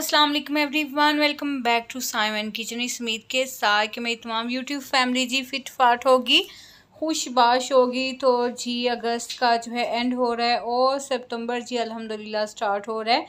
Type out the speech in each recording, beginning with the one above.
Aslam everyone welcome back to Simon kitchen इस उम्मीद के साथ कि मेरी तमाम यूट्यूब फैमिली जी फिट फाट होगी खुशबाश होगी तो जी अगस्त का जो है एंड हो रहा है और सितंबर जी अल्हम्दुलिल्लाह स्टार्ट हो रहा है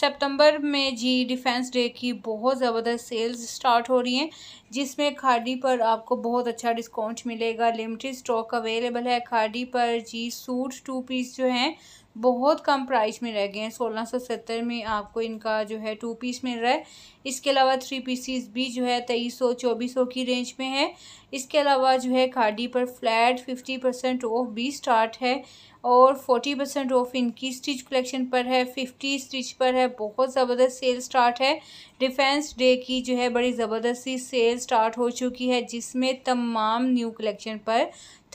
सितंबर में जी डिफेंस डे की बहुत ज़बरदस्त सेल्स स्टार्ट हो रही हैं जिसमें खाड़ी पर आपको बहुत अच्छा डिस्काउंट मिलेगा लिमिटेड स्टॉक अवेलेबल है खाड़ी पर जी सूट टू पीस जो हैं बहुत कम प्राइस में रह गए हैं सोलह सौ सत्तर में आपको इनका जो है टू पीस मिल रहा है इसके अलावा थ्री पीसीस भी जो है तेईस सौ चौबीस सौ की रेंज में है इसके अलावा जो है खाडी पर फ्लैट फिफ्टी परसेंट ऑफ भी स्टार्ट है और फोर्टी परसेंट ऑफ इनकी स्टिच कलेक्शन पर है फिफ्टी स्टिच पर है बहुत ज़बरदस्त सेल स्टार्ट है डिफेंस डे की जो है बड़ी ज़बरदस्ती सेल स्टार्ट हो चुकी है जिसमें तमाम न्यू कलेक्शन पर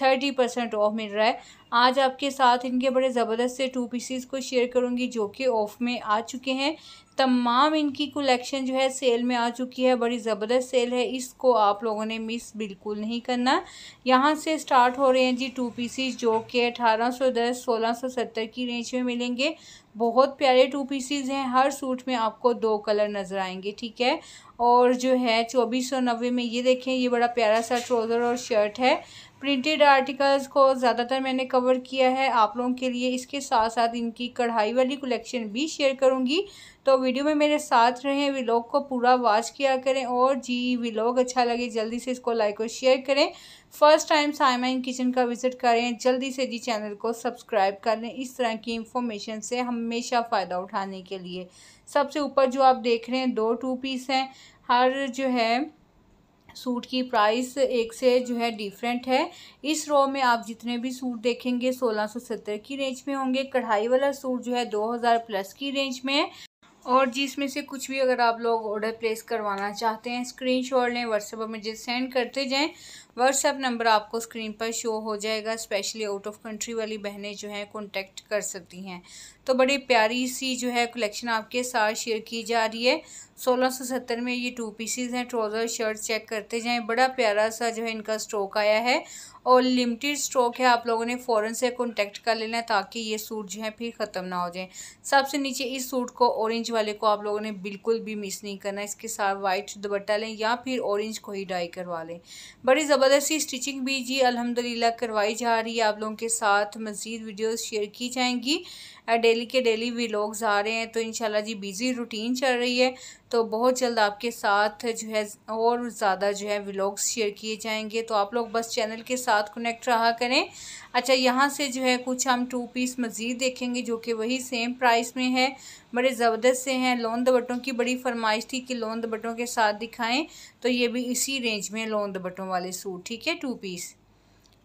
थर्टी परसेंट ऑफ मिल रहा है आज आपके साथ इनके बड़े ज़बरदस्त से टू पीसीज को शेयर करूँगी जो कि ऑफ में आ चुके हैं तमाम इनकी कलेक्शन जो है सेल में आ चुकी है बड़ी ज़बरदस्त सेल है इसको आप लोगों ने मिस बिल्कुल नहीं करना यहाँ से स्टार्ट हो रहे हैं जी टू पीसीज जो कि अठारह सौ दस सोलह सौ सत्तर की रेंज में मिलेंगे बहुत प्यारे टू पीसीज हैं हर सूट में आपको दो कलर नज़र आएंगे ठीक है और जो है चौबीस सौ नब्बे में ये देखें ये बड़ा प्यारा सा ट्रोज़र और शर्ट है प्रिंटेड आर्टिकल्स को ज़्यादातर मैंने कवर किया है आप लोगों के लिए इसके साथ साथ इनकी कढ़ाई वाली कलेक्शन भी शेयर करूँगी तो वीडियो में मेरे साथ रहें व्लॉग को पूरा वॉच किया करें और जी व्लॉग अच्छा लगे जल्दी से इसको लाइक और शेयर करें फर्स्ट टाइम साइमाइन किचन का विज़िट करें जल्दी से जी चैनल को सब्सक्राइब कर लें इस तरह की इंफॉर्मेशन से हमेशा फ़ायदा उठाने के लिए सबसे ऊपर जो आप देख रहे हैं दो टू पीस हैं हर जो है सूट की प्राइस एक से जो है डिफरेंट है इस रो में आप जितने भी सूट देखेंगे सोलह सौ सत्तर की रेंज में होंगे कढ़ाई वाला सूट जो है दो हज़ार प्लस की रेंज में और जिसमें से कुछ भी अगर आप लोग ऑर्डर प्लेस करवाना चाहते हैं स्क्रीन शॉट लें व्हाट्सएप पर मुझे सेंड करते जाएं व्हाट्सएप नंबर आपको स्क्रीन पर शो हो जाएगा स्पेशली आउट ऑफ कंट्री वाली बहनें जो हैं कॉन्टेक्ट कर सकती हैं तो बड़ी प्यारी सी जो है कलेक्शन आपके साथ शेयर की जा रही है सोलह सौ सत्तर में ये टू पीसीज हैं ट्राउज़र शर्ट चेक करते जाएं बड़ा प्यारा सा जो है इनका स्टॉक आया है और लिमिटेड स्टॉक है आप लोगों ने फ़ौरन से कॉन्टेक्ट कर लेना है ताकि ये सूट जो है फिर ख़त्म ना हो जाए सबसे नीचे इस सूट को ऑरेंज वाले को आप लोगों ने बिल्कुल भी मिस नहीं करना इसके साथ वाइट दुपट्टा लें या फिर ऑरेंज को ही डाई करवा लें बड़ी ज़बरदस्त सी स्टिचिंग भी जी अलहमदिल्ला करवाई जा रही है आप लोगों के साथ मज़ीद वीडियोस शेयर की जाएंगी डेली के डेली व्लॉग्स आ रहे हैं तो इन जी बिज़ी रूटीन चल रही है तो बहुत जल्द आपके साथ जो है और ज़्यादा जो है व्लॉग्स शेयर किए जाएंगे तो आप लोग बस चैनल के साथ कनेक्ट रहा करें अच्छा यहाँ से जो है कुछ हम टू पीस मज़ीद देखेंगे जो कि वही सेम प्राइस में है बड़े ज़बरदस्त से हैं लोन दबटों की बड़ी फरमाइश थी कि लोन दबटों के साथ दिखाएँ तो ये भी इसी रेंज में लोन दबटों वाले सूट ठीक है टू पीस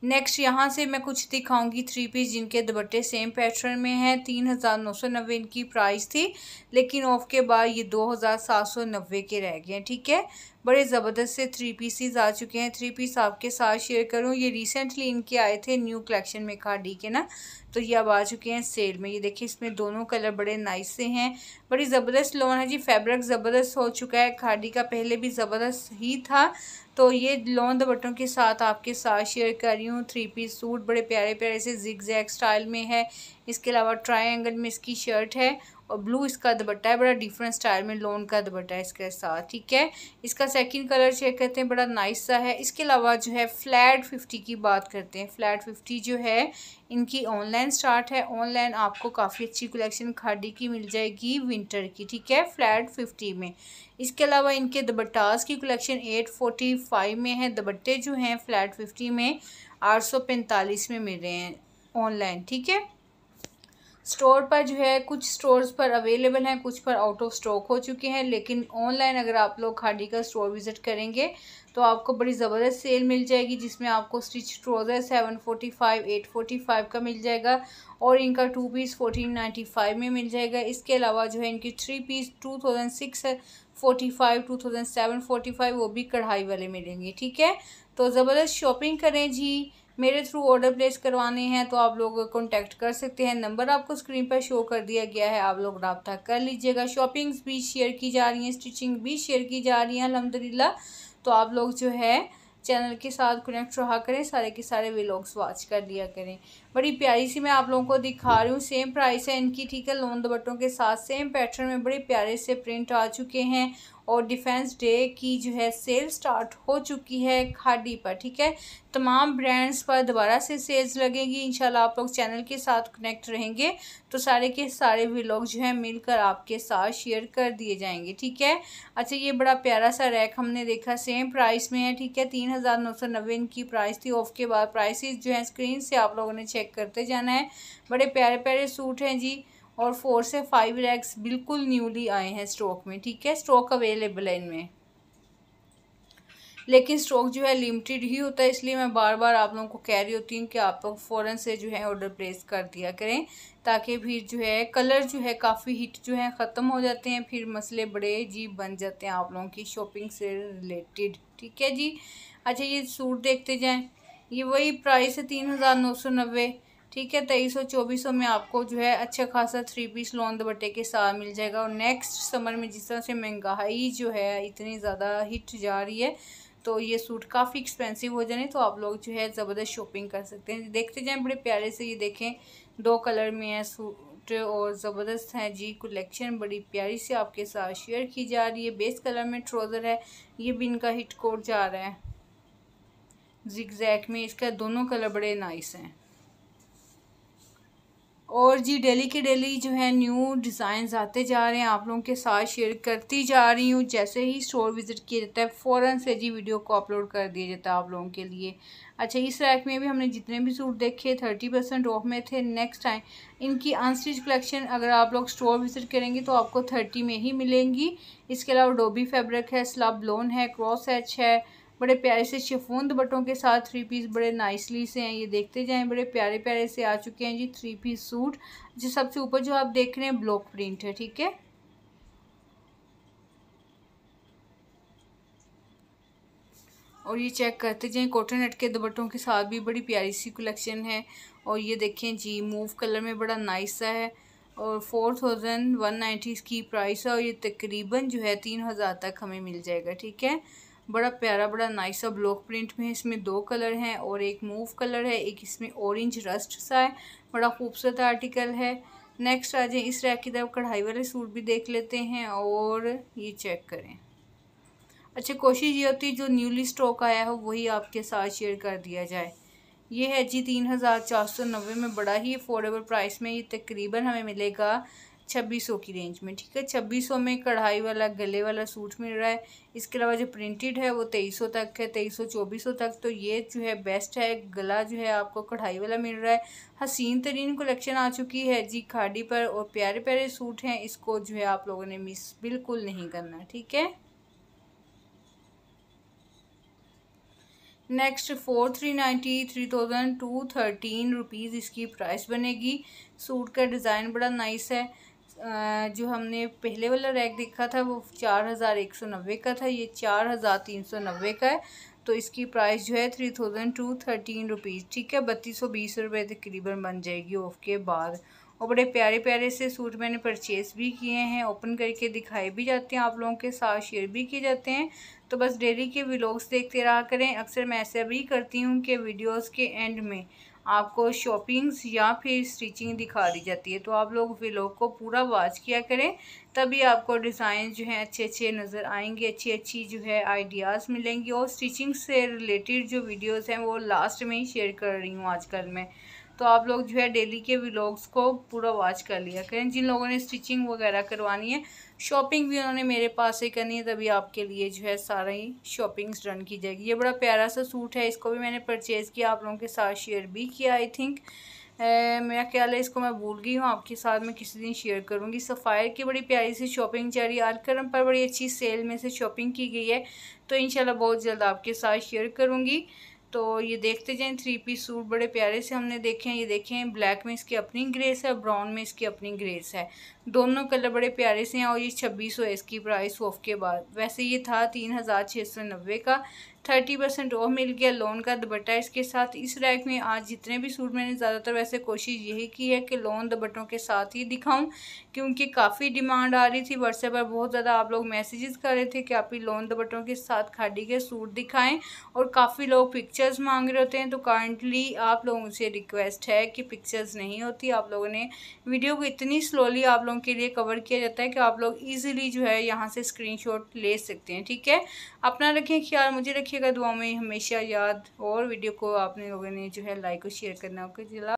नेक्स्ट यहाँ से मैं कुछ दिखाऊंगी थ्री पीस जिनके दुपट्टे सेम पैटर्न में हैं तीन हज़ार नौ सौ नब्बे इनकी प्राइस थी लेकिन ऑफ के बाद ये दो हज़ार सात सौ नब्बे के रह गए हैं ठीक है बड़े ज़बरदस्त से थ्री पीसीज आ चुके हैं थ्री पीस आपके साथ शेयर करूँ ये रिसेंटली इनके आए थे न्यू कलेक्शन में खाडी के ना तो ये अब आ चुके हैं सेल में ये देखिए इसमें दोनों कलर बड़े नाइस से हैं बड़ी ज़बरदस्त लोन है जी फैब्रिक ज़बरदस्त हो चुका है खाडी का पहले भी ज़बरदस्त ही था तो ये लोन दबटों के साथ आपके साथ शेयर कर रही हूँ थ्री पीस सूट बड़े प्यारे प्यारे से जिग जैग स्टाइल में है इसके अलावा ट्रायंगल में इसकी शर्ट है और ब्लू इसका दुपट्टा है बड़ा डिफरेंट स्टाइल में लोन का दुपट्टा है इसके साथ ठीक है इसका सेकंड कलर चेक करते हैं बड़ा नाइस सा है इसके अलावा जो है फ्लैट फिफ्टी की बात करते हैं फ्लैट फिफ्टी जो है इनकी ऑनलाइन स्टार्ट है ऑनलाइन आपको काफ़ी अच्छी कलेक्शन खादी की मिल जाएगी विंटर की ठीक है फ्लैट फिफ्टी में इसके अलावा इनके दबट्टास की कलेक्शन एट फोटी फाइव में है दबट्टे जो हैं फ्लैट फिफ्टी में आठ सौ पैंतालीस में मिल रहे हैं ऑनलाइन ठीक है स्टोर पर जो है कुछ स्टोर्स पर अवेलेबल हैं कुछ पर आउट ऑफ स्टॉक हो चुके हैं लेकिन ऑनलाइन अगर आप लोग खाडी का स्टोर विज़िट करेंगे तो आपको बड़ी ज़बरदस्त सेल मिल जाएगी जिसमें आपको stitch trouser seven forty five eight forty five का मिल जाएगा और इनका two piece fourteen ninety five में मिल जाएगा इसके अलावा जो है इनकी three piece two thousand six forty five two thousand seven forty five वो भी कढ़ाई वाले मिलेंगे ठीक है तो ज़बरदस्त शॉपिंग करें जी मेरे थ्रू ऑर्डर प्लेस करवाने हैं तो आप लोग कॉन्टैक्ट कर सकते हैं नंबर आपको स्क्रीन पर शो कर दिया गया है आप लोग रबता कर लीजिएगा शॉपिंग्स भी शेयर की जा रही हैं स्टिचिंग भी शेयर की जा रही हैं अलहमदिल्ला तो आप लोग जो है चैनल के साथ कनेक्ट रहा करें सारे के सारे व्लॉग्स वॉच कर लिया करें बड़ी प्यारी सी मैं आप लोगों को दिखा रही हूँ सेम प्राइस है इनकी ठीक है लोन दबटों के साथ सेम पैटर्न में बड़े प्यारे से प्रिंट आ चुके हैं और डिफेंस डे की जो है सेल स्टार्ट हो चुकी है खादी पर ठीक है तमाम ब्रांड्स पर दोबारा से सेल्स लगेंगी इंशाल्लाह आप लोग चैनल के साथ कनेक्ट रहेंगे तो सारे के सारे व्लॉग जो है मिलकर आपके साथ शेयर कर दिए जाएंगे ठीक है अच्छा ये बड़ा प्यारा सा रैक हमने देखा सेम प्राइस में है ठीक है तीन हज़ार नौ सौ नब्बे इनकी प्राइस थी ऑफ के बाद प्राइसेस जो है स्क्रीन से आप लोगों ने चेक करते जाना है बड़े प्यारे प्यारे सूट हैं जी और फोर से फाइव रैक्स बिल्कुल न्यूली आए हैं स्टॉक में ठीक है स्टॉक अवेलेबल है इनमें लेकिन स्टॉक जो है लिमिटेड ही होता है इसलिए मैं बार बार आप लोगों को कह रही होती हूँ कि आप लोग फ़ौरन से जो है ऑर्डर प्लेस कर दिया करें ताकि फिर जो है कलर जो है काफ़ी हिट जो है ख़त्म हो जाते हैं फिर मसले बड़े जी बन जाते हैं आप लोगों की शॉपिंग से रिलेटेड ठीक है जी अच्छा ये सूट देखते जाएँ ये वही प्राइस है तीन हज़ार नौ सौ नब्बे ठीक है तेईस सौ चौबीस सौ में आपको जो है अच्छा खासा थ्री पीस लॉन दुपट्टे के साथ मिल जाएगा और नेक्स्ट समर में जिस तरह से महंगाई जो है इतनी ज़्यादा हिट जा रही है तो ये सूट काफ़ी एक्सपेंसिव हो जाने तो आप लोग जो है ज़बरदस्त शॉपिंग कर सकते हैं देखते जाएँ बड़े प्यारे से ये देखें दो कलर में है सूट और ज़बरदस्त है जी कलेक्शन बड़ी प्यारी से आपके साथ शेयर की जा रही है बेस कलर में ट्रोज़र है ये भी इनका हिट कोड जा रहा है जैक में इसका दोनों कलर बड़े नाइस हैं और जी डेली के डेली जो है न्यू डिज़ाइन आते जा रहे हैं आप लोगों के साथ शेयर करती जा रही हूँ जैसे ही स्टोर विज़िट किया जाता है फ़ौरन से जी वीडियो को अपलोड कर दिया जाता है आप लोगों के लिए अच्छा इस रैक में भी हमने जितने भी सूट देखे थर्टी परसेंट ऑफ में थे नेक्स्ट टाइम इनकी अनस्टिच कलेक्शन अगर आप लोग स्टोर विज़िट करेंगे तो आपको थर्टी में ही मिलेंगी इसके अलावा डोबी फैब्रिक है स्लब लोन है क्रॉस एच है बड़े प्यारे से शिफोन दुपट्टों के साथ थ्री पीस बड़े नाइसली से हैं ये देखते जाएं बड़े प्यारे प्यारे से आ चुके हैं जी थ्री पीस सूट जो सबसे ऊपर जो आप देख रहे हैं ब्लॉक प्रिंट है ठीक है और ये चेक करते जाएं कॉटन नेट के दुपट्टों के साथ भी बड़ी प्यारी सी कलेक्शन है और ये देखें जी मूव कलर में बड़ा नाइस सा है और फोर थाउजेंड वन नाइन्टी इसकी प्राइस है और ये तकरीबन जो है तीन हज़ार तक हमें मिल जाएगा ठीक है बड़ा प्यारा बड़ा नाइस सा ब्लॉक प्रिंट में है इसमें दो कलर हैं और एक मूव कलर है एक इसमें ऑरेंज रस्ट सा है बड़ा खूबसूरत आर्टिकल है नेक्स्ट आ जाए इस रैक की तरफ कढ़ाई वाले सूट भी देख लेते हैं और ये चेक करें अच्छा कोशिश ये होती है जो न्यूली स्टॉक आया हो वही आपके साथ शेयर कर दिया जाए ये है जी तीन हज़ार चार सौ नब्बे में बड़ा ही अफोर्डेबल प्राइस में ये तकरीबन हमें मिलेगा छब्बीस सौ की रेंज में ठीक है छब्बीस सौ में कढ़ाई वाला गले वाला सूट मिल रहा है इसके अलावा जो प्रिंटेड है वो तेईस सौ तक है तेईस सौ चौबीस सौ तक तो ये जो है बेस्ट है गला जो है आपको कढ़ाई वाला मिल रहा है हसीन तरीन कलेक्शन आ चुकी है जी खाड़ी पर और प्यारे प्यारे सूट हैं इसको जो है आप लोगों ने मिस बिल्कुल नहीं करना ठीक है next four three ninety three thousand two thirteen rupees इसकी प्राइस बनेगी सूट का डिज़ाइन बड़ा नाइस है जो हमने पहले वाला रैक देखा था वो चार हज़ार एक सौ नब्बे का था ये चार हज़ार तीन सौ नब्बे का है तो इसकी प्राइस जो है three thousand two thirteen rupees ठीक है बत्तीस सौ बीस रुपये तकरीबन बन जाएगी ऑफ के बाद और बड़े प्यारे प्यारे से सूट मैंने परचेस भी किए हैं ओपन करके दिखाए भी जाते हैं आप लोगों के साथ शेयर भी किए जाते हैं तो बस डेली के व्लॉग्स देखते रहा करें अक्सर मैं ऐसा भी करती हूँ कि वीडियोज़ के एंड में आपको शॉपिंग्स या फिर स्टिचिंग दिखा दी जाती है तो आप लोग व्लॉग को पूरा वॉच किया करें तभी आपको डिज़ाइन जो है अच्छे अच्छे नज़र आएंगे अच्छी अच्छी जो है आइडियाज़ मिलेंगी और स्टिचिंग से रिलेटेड जो वीडियोज़ हैं वो लास्ट में ही शेयर कर रही हूँ आजकल मैं तो आप लोग जो है डेली के व्लॉग्स को पूरा वॉच कर लिया करें जिन लोगों ने स्टिचिंग वगैरह करवानी है शॉपिंग भी उन्होंने मेरे पास से करनी है तभी आपके लिए जो है सारा ही शॉपिंग्स रन की जाएगी ये बड़ा प्यारा सा सूट है इसको भी मैंने परचेज़ किया आप लोगों के साथ शेयर भी किया आई थिंक eh, मेरा ख्याल है इसको मैं भूल गई हूँ आपके साथ मैं किसी दिन शेयर करूँगी सफ़ायर की बड़ी प्यारी सी शॉपिंग जा रही है आलकरम पर बड़ी अच्छी सेल में से शॉपिंग की गई है तो इन बहुत जल्द आपके साथ शेयर करूँगी तो ये देखते जाएँ थ्री पीस सूट बड़े प्यारे से हमने देखे हैं ये देखें ब्लैक में इसकी अपनी ग्रेस है ब्राउन में इसकी अपनी ग्रेस है दोनों कलर बड़े प्यारे से हैं और ये छब्बीस सौ इसकी प्राइस ऑफ के बाद वैसे ये था तीन हज़ार छः सौ नब्बे का थर्टी परसेंट ऑफ मिल गया लोन का दुपट्टा इसके साथ इस रैक में आज जितने भी सूट मैंने ज़्यादातर वैसे कोशिश यही की है कि लोन दुपट्टों के साथ ही दिखाऊं क्योंकि काफ़ी डिमांड आ रही थी व्हाट्सएप पर बहुत ज़्यादा आप लोग मैसेजेस कर रहे थे कि आप ही लोन दुपट्टों के साथ खाड़ी के सूट दिखाएं और काफ़ी लोग पिक्चर्स मांग रहे होते हैं तो काइंडली आप लोगों से रिक्वेस्ट है कि पिक्चर्स नहीं होती आप लोगों ने वीडियो को इतनी स्लोली आप लोग लोगों के लिए कवर किया जाता है कि आप लोग इजीली जो है यहाँ से स्क्रीनशॉट ले सकते हैं ठीक है अपना रखें ख्याल मुझे रखिएगा दुआ में हमेशा याद और वीडियो को आपने लोगों ने जो है लाइक और शेयर करना होगा जिला